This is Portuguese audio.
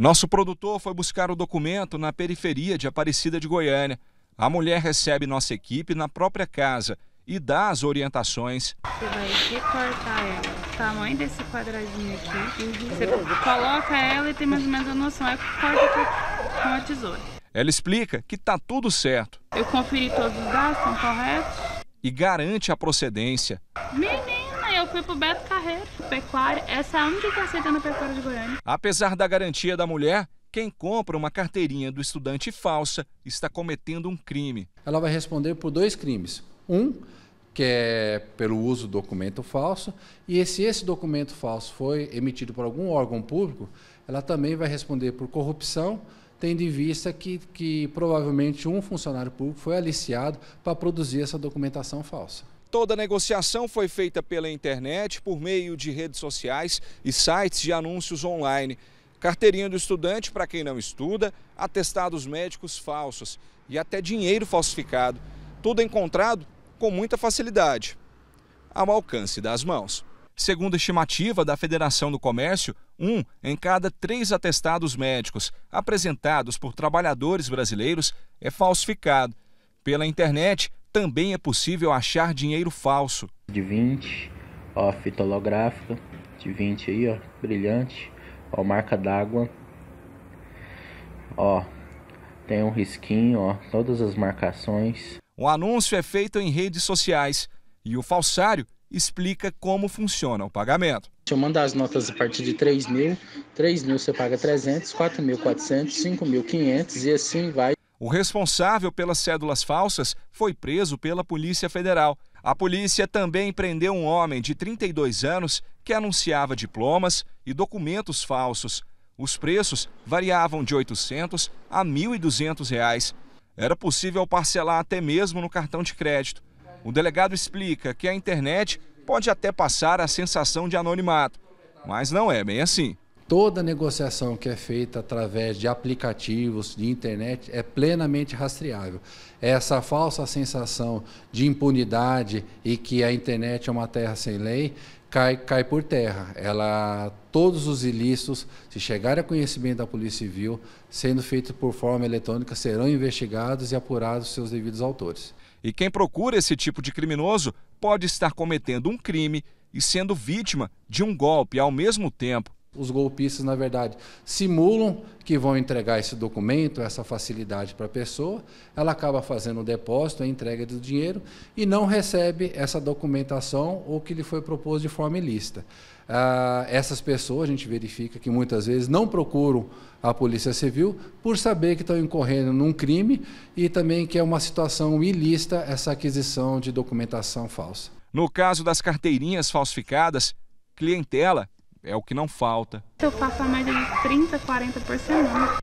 Nosso produtor foi buscar o documento na periferia de Aparecida de Goiânia. A mulher recebe nossa equipe na própria casa e dá as orientações. Você vai recortar ela, o tamanho desse quadradinho aqui. Você coloca ela e tem mais ou menos a noção. Aí é corta com a tesoura. Ela explica que tá tudo certo. Eu conferi todos os dados, estão corretos. E garante a procedência eu fui pro Beto Carreiro, pecuária. Essa é a única receita na pecuária de Goiânia. Apesar da garantia da mulher, quem compra uma carteirinha do estudante falsa está cometendo um crime. Ela vai responder por dois crimes. Um, que é pelo uso do documento falso, e se esse documento falso foi emitido por algum órgão público, ela também vai responder por corrupção, tendo em vista que, que provavelmente um funcionário público foi aliciado para produzir essa documentação falsa. Toda a negociação foi feita pela internet, por meio de redes sociais e sites de anúncios online. Carteirinha do estudante para quem não estuda, atestados médicos falsos e até dinheiro falsificado. Tudo encontrado com muita facilidade, ao alcance das mãos. Segundo a estimativa da Federação do Comércio, um em cada três atestados médicos apresentados por trabalhadores brasileiros é falsificado. Pela internet, também é possível achar dinheiro falso. De 20, ó, fita holográfica, de 20 aí, ó, brilhante, ó, marca d'água, ó, tem um risquinho, ó, todas as marcações. O anúncio é feito em redes sociais e o falsário explica como funciona o pagamento. Eu mando as notas a partir de 3 mil, 3 mil você paga 300, 4 mil 400, 5 e assim vai. O responsável pelas cédulas falsas foi preso pela Polícia Federal. A polícia também prendeu um homem de 32 anos que anunciava diplomas e documentos falsos. Os preços variavam de 800 a 1.200 reais. Era possível parcelar até mesmo no cartão de crédito. O delegado explica que a internet pode até passar a sensação de anonimato, mas não é bem assim toda negociação que é feita através de aplicativos, de internet, é plenamente rastreável. É essa falsa sensação de impunidade e que a internet é uma terra sem lei cai, cai por terra. Ela, todos os ilícitos, se chegarem a conhecimento da Polícia Civil, sendo feitos por forma eletrônica, serão investigados e apurados seus devidos autores. E quem procura esse tipo de criminoso pode estar cometendo um crime e sendo vítima de um golpe ao mesmo tempo os golpistas, na verdade, simulam que vão entregar esse documento, essa facilidade para a pessoa, ela acaba fazendo o depósito, a entrega do dinheiro e não recebe essa documentação ou que lhe foi proposto de forma ilícita. Ah, essas pessoas, a gente verifica que muitas vezes não procuram a Polícia Civil por saber que estão incorrendo num crime e também que é uma situação ilícita essa aquisição de documentação falsa. No caso das carteirinhas falsificadas, clientela é o que não falta. Eu faço a média de 30, 40 por semana.